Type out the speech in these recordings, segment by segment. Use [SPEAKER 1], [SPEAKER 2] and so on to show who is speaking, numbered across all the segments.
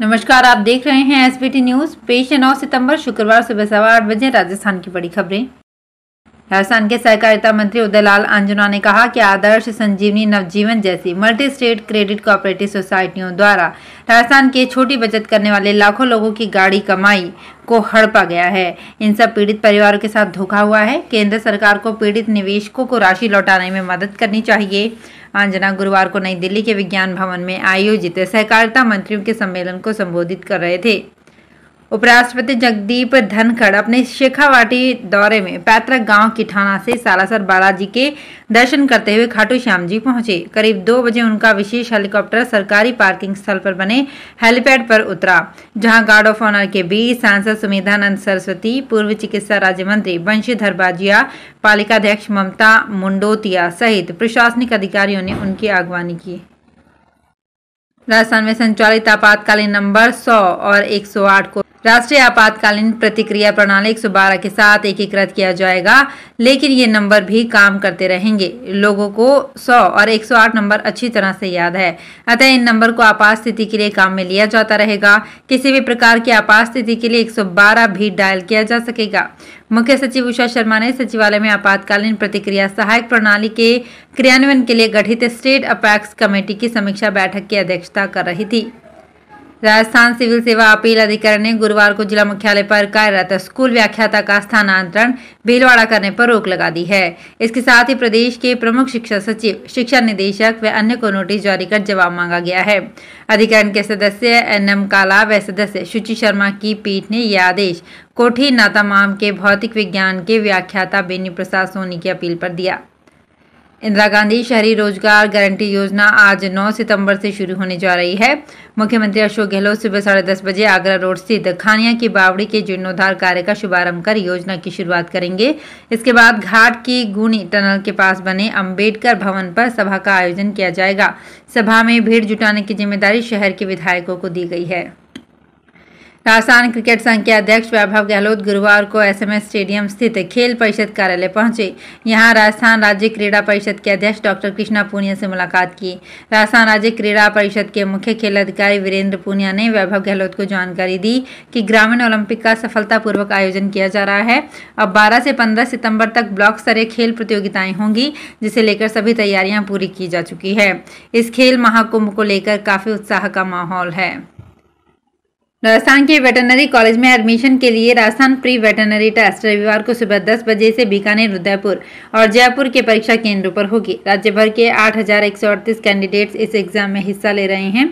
[SPEAKER 1] नमस्कार आप देख रहे हैं एसबीटी न्यूज पेश है नौ सितम्बर शुक्रवार सुबह सवा आठ बजे राजस्थान की बड़ी खबरें राजस्थान के सहकारिता मंत्री उदयलाल अंजना ने कहा कि आदर्श संजीवनी नवजीवन जैसी मल्टी स्टेट क्रेडिट कोऑपरेटिव सोसाइटियों द्वारा राजस्थान के छोटी बचत करने वाले लाखों लोगों की गाड़ी कमाई को हड़पा गया है इन सब पीड़ित परिवारों के साथ धोखा हुआ है केंद्र सरकार को पीड़ित निवेशकों को राशि लौटाने में मदद करनी चाहिए आंजना गुरुवार को नई दिल्ली के विज्ञान भवन में आयोजित सहकारिता मंत्रियों के सम्मेलन को संबोधित कर रहे थे उपराष्ट्रपति जगदीप धनखड़ अपने शेखावाटी दौरे में पैतृक गांव किठाना से सालासर बालाजी के दर्शन करते हुए खाटू श्याम जी पहुंचे करीब दो बजे उनका विशेष हेलीकॉप्टर सरकारी पार्किंग स्थल पर बने हेलीपैड पर उतरा जहां गार्ड ऑफ ऑनर के बीच सांसद सुमेधानंद सरस्वती पूर्व चिकित्सा राज्य मंत्री धरबाजिया बाजिया अध्यक्ष ममता मुंडोतिया सहित प्रशासनिक अधिकारियों ने उनकी अगवानी की राजस्थान में संचालित आपातकालीन नंबर 100 और 108 को राष्ट्रीय आपातकालीन प्रतिक्रिया प्रणाली 112 के साथ एकीकृत किया जाएगा लेकिन ये नंबर भी काम करते रहेंगे लोगों को 100 और 108 नंबर अच्छी तरह से याद है अतः इन नंबर को आपात स्थिति के लिए काम में लिया जाता रहेगा किसी भी प्रकार की आपात स्थिति के लिए 112 भी डायल किया जा सकेगा मुख्य सचिव उषा शर्मा ने सचिवालय में आपातकालीन प्रतिक्रिया सहायक प्रणाली के क्रियान्वयन के लिए गठित स्टेट अपैक्स कमेटी की समीक्षा बैठक की अध्यक्षता कर रही थी राजस्थान सिविल सेवा अपील अधिकरण ने गुरुवार को जिला मुख्यालय पर कार्यरत स्कूल व्याख्याता का स्थानांतरण भीलवाड़ा करने पर रोक लगा दी है इसके साथ ही प्रदेश के प्रमुख शिक्षा सचिव शिक्षा निदेशक व अन्य को नोटिस जारी कर जवाब मांगा गया है अधिकरण के सदस्य एन एम काला व सदस्य शुचि शर्मा की पीठ ने यह आदेश कोठी नातामाम के भौतिक विज्ञान के व्याख्याता बेनी प्रसाद सोनी की अपील पर दिया इंदिरा गांधी शहरी रोजगार गारंटी योजना आज 9 सितंबर से शुरू होने जा रही है मुख्यमंत्री अशोक गहलोत सुबह साढ़े दस बजे आगरा रोड स्थित खानिया की बावड़ी के जीर्णोद्धार कार्य का शुभारंभ कर योजना की शुरुआत करेंगे इसके बाद घाट की गुनी टनल के पास बने अम्बेडकर भवन पर सभा का आयोजन किया जाएगा सभा में भीड़ जुटाने की जिम्मेदारी शहर के विधायकों को दी गई है राजस्थान क्रिकेट संघ के अध्यक्ष वैभव गहलोत गुरुवार को एसएमएस स्टेडियम स्थित खेल परिषद कार्यालय पहुंचे यहां राजस्थान राज्य क्रीड़ा परिषद के अध्यक्ष डॉक्टर कृष्णा पूनिया से मुलाकात की राजस्थान राज्य क्रीड़ा परिषद के मुख्य खेल अधिकारी वीरेंद्र पूनिया ने वैभव गहलोत को जानकारी दी कि ग्रामीण ओलंपिक का सफलतापूर्वक आयोजन किया जा रहा है अब बारह से पंद्रह सितम्बर तक ब्लॉक स्तरीय खेल प्रतियोगिताएं होंगी जिसे लेकर सभी तैयारियां पूरी की जा चुकी है इस खेल महाकुंभ को लेकर काफी उत्साह का माहौल है राजस्थान के वेटनरी कॉलेज में एडमिशन के लिए राजस्थान प्री वेटनरी टेस्ट रविवार को सुबह 10 बजे से बीकानेर उदयपुर और जयपुर के परीक्षा केंद्रों पर होगी राज्य भर के अड़तीस कैंडिडेट्स इस एग्जाम में हिस्सा ले रहे हैं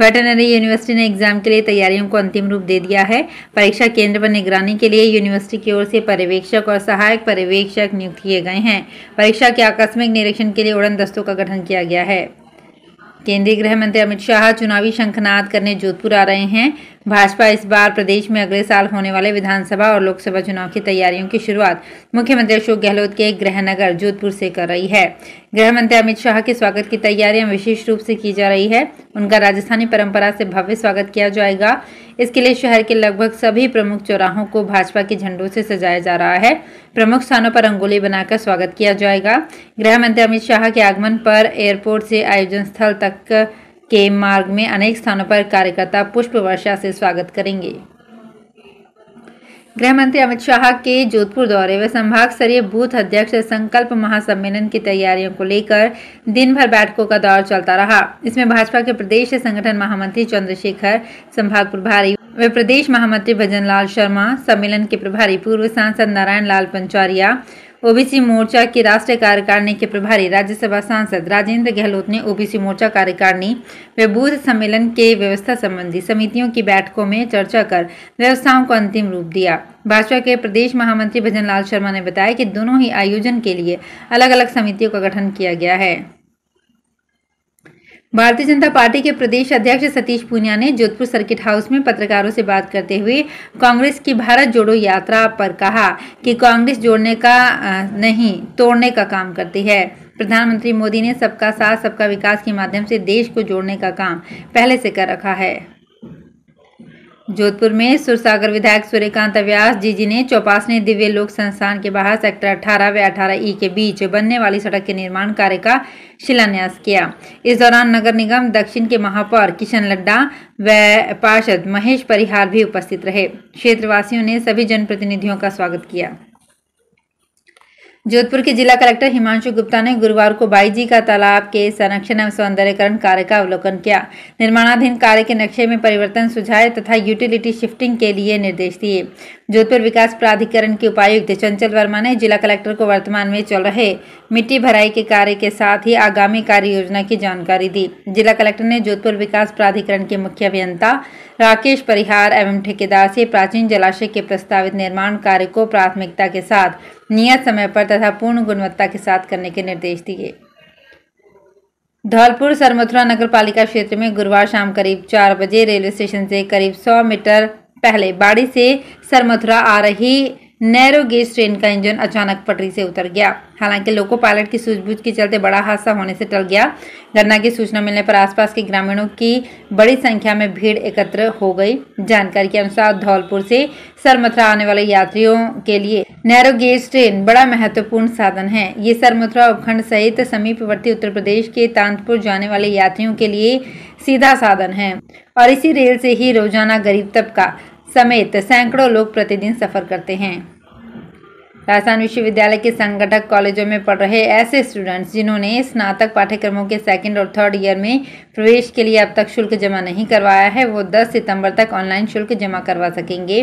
[SPEAKER 1] वेटनरी यूनिवर्सिटी ने एग्जाम के लिए तैयारियों को अंतिम रूप दे दिया है परीक्षा केंद्र पर निगरानी के लिए यूनिवर्सिटी की ओर से पर्यवेक्षक और सहायक पर्यवेक्षक नियुक्त किए गए हैं परीक्षा के आकस्मिक निरीक्षण के लिए उड़न दस्तों का गठन किया गया है केंद्रीय गृह मंत्री अमित शाह चुनावी शंखनाद करने जोधपुर आ रहे हैं भाजपा इस बार प्रदेश में अगले साल होने वाले विधानसभा और लोकसभा चुनाव की तैयारियों की शुरुआत मुख्यमंत्री अशोक गहलोत के गृहनगर जोधपुर से कर रही है गृह मंत्री अमित शाह के स्वागत की तैयारियां विशेष रूप से की जा रही है उनका राजस्थानी परंपरा से भव्य स्वागत किया जाएगा इसके लिए शहर के लगभग सभी प्रमुख चौराहों को भाजपा के झंडों से सजाया जा रहा है प्रमुख स्थानों पर रंगोली बनाकर स्वागत किया जाएगा गृह मंत्री अमित शाह के आगमन पर एयरपोर्ट से आयोजन स्थल तक के मार्ग में अनेक स्थानों पर कार्यकर्ता पुष्प वर्षा से स्वागत करेंगे गृह मंत्री अमित शाह के जोधपुर दौरे व संभाग स्तरीय बूथ अध्यक्ष संकल्प महासम्मेलन की तैयारियों को लेकर दिन भर बैठकों का दौर चलता रहा इसमें भाजपा के प्रदेश संगठन महामंत्री चंद्रशेखर संभाग प्रभारी व प्रदेश महामंत्री भजन लाल शर्मा सम्मेलन के प्रभारी पूर्व सांसद नारायण लाल पंचारिया ओबीसी मोर्चा की राष्ट्रीय कार्यकारिणी के प्रभारी राज्यसभा सांसद राजेंद्र गहलोत ने ओबीसी मोर्चा कार्यकारिणी व बूथ सम्मेलन के व्यवस्था संबंधी समितियों की बैठकों में चर्चा कर व्यवस्थाओं को अंतिम रूप दिया भाजपा के प्रदेश महामंत्री भजन लाल शर्मा ने बताया कि दोनों ही आयोजन के लिए अलग अलग समितियों का गठन किया गया है भारतीय जनता पार्टी के प्रदेश अध्यक्ष सतीश पूनिया ने जोधपुर सर्किट हाउस में पत्रकारों से बात करते हुए कांग्रेस की भारत जोड़ो यात्रा पर कहा कि कांग्रेस जोड़ने का नहीं तोड़ने का काम करती है प्रधानमंत्री मोदी ने सबका साथ सबका विकास के माध्यम से देश को जोड़ने का काम पहले से कर रखा है जोधपुर में सुरसागर विधायक सूर्यकांत व्यास जी जी ने चौपासनी दिव्य लोक संस्थान के बाहर सेक्टर 18 व 18 ई के बीच बनने वाली सड़क के निर्माण कार्य का शिलान्यास किया इस दौरान नगर निगम दक्षिण के महापौर किशन लड्डा व पार्षद महेश परिहार भी उपस्थित रहे क्षेत्रवासियों ने सभी जनप्रतिनिधियों का स्वागत किया जोधपुर के जिला कलेक्टर हिमांशु गुप्ता ने गुरुवार को बाईजी का तालाब के संरक्षण एवं सौंदर्यकरण कार्य का अवलोकन किया निर्माणाधीन कार्य के नक्शे में परिवर्तन सुझाए तथा यूटिलिटी शिफ्टिंग के लिए निर्देश दिए जोधपुर विकास प्राधिकरण के उपायुक्त चंचल वर्मा ने जिला कलेक्टर को वर्तमान में चल रहे मिट्टी भराई के कार्य के साथ ही आगामी कार्य योजना की जानकारी दी जिला कलेक्टर ने जोधपुर विकास प्राधिकरण के मुख्य अभियंता राकेश परिहार एवं ठेकेदार से प्राचीन जलाशय के प्रस्तावित निर्माण कार्य को प्राथमिकता के साथ नियत समय पर तथा पूर्ण गुणवत्ता के साथ करने के निर्देश दिए धौलपुर सरमथुरा नगर पालिका क्षेत्र में गुरुवार शाम करीब चार बजे रेलवे स्टेशन से करीब सौ मीटर पहले बाड़ी से सरमथुरा आ रही नैरो गेज ट्रेन का इंजन अचानक पटरी से उतर गया हालांकि लोको पायलट की सूझबूझ के चलते बड़ा हादसा होने से टल गया घटना की सूचना मिलने पर आसपास के ग्रामीणों की बड़ी संख्या में भीड़ एकत्र हो गई जानकारी के अनुसार धौलपुर से सरमथुरा आने वाले यात्रियों के लिए नैरो गेज ट्रेन बड़ा महत्वपूर्ण साधन है ये सरमथुरा उपखंड सहित समीपवर्ती उत्तर प्रदेश के तांतपुर जाने वाले यात्रियों के लिए सीधा साधन है और इसी रेल से ही रोजाना गरीब तबका समेत सैकड़ों लोग प्रतिदिन सफ़र करते हैं राजस्थान विश्वविद्यालय के संगठक कॉलेजों में पढ़ रहे ऐसे स्टूडेंट्स जिन्होंने स्नातक पाठ्यक्रमों के सेकंड और थर्ड ईयर में प्रवेश के लिए अब तक शुल्क जमा नहीं करवाया है वो 10 सितंबर तक ऑनलाइन शुल्क जमा करवा सकेंगे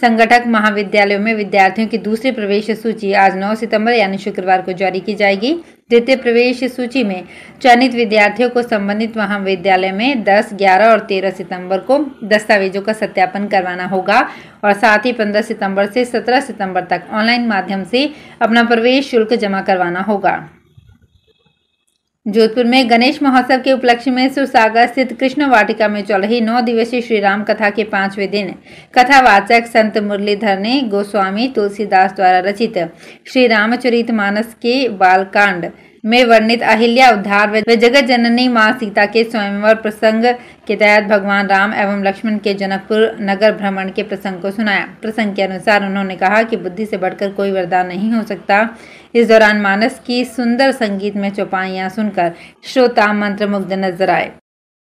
[SPEAKER 1] संगठक महाविद्यालयों में विद्यार्थियों की दूसरी प्रवेश सूची आज 9 सितंबर यानी शुक्रवार को जारी की जाएगी द्वितीय प्रवेश सूची में चयनित विद्यार्थियों को संबंधित महाविद्यालय में 10, 11 और 13 सितंबर को दस्तावेजों का सत्यापन करवाना होगा और साथ ही 15 सितंबर से 17 सितंबर तक ऑनलाइन माध्यम से अपना प्रवेश शुल्क जमा करवाना होगा जोधपुर में गणेश महोत्सव के उपलक्ष्य में सुरसागर स्थित कृष्ण वाटिका में चल रही नौ दिवसीय श्री राम कथा के पांचवें दिन कथावाचक संत मुरलीधर ने गोस्वामी तुलसीदास द्वारा रचित श्री रामचरित मानस के बालकांड में वर्णित अहिल्या उद्धार व जगत जननी माँ सीता के स्वयंवर प्रसंग के तहत भगवान राम एवं लक्ष्मण के जनकपुर नगर भ्रमण के प्रसंग को सुनाया प्रसंग के अनुसार उन्होंने कहा कि बुद्धि से बढ़कर कोई वरदान नहीं हो सकता इस दौरान मानस की सुंदर संगीत में चौपाइयाँ सुनकर श्रोता मंत्र नजर आए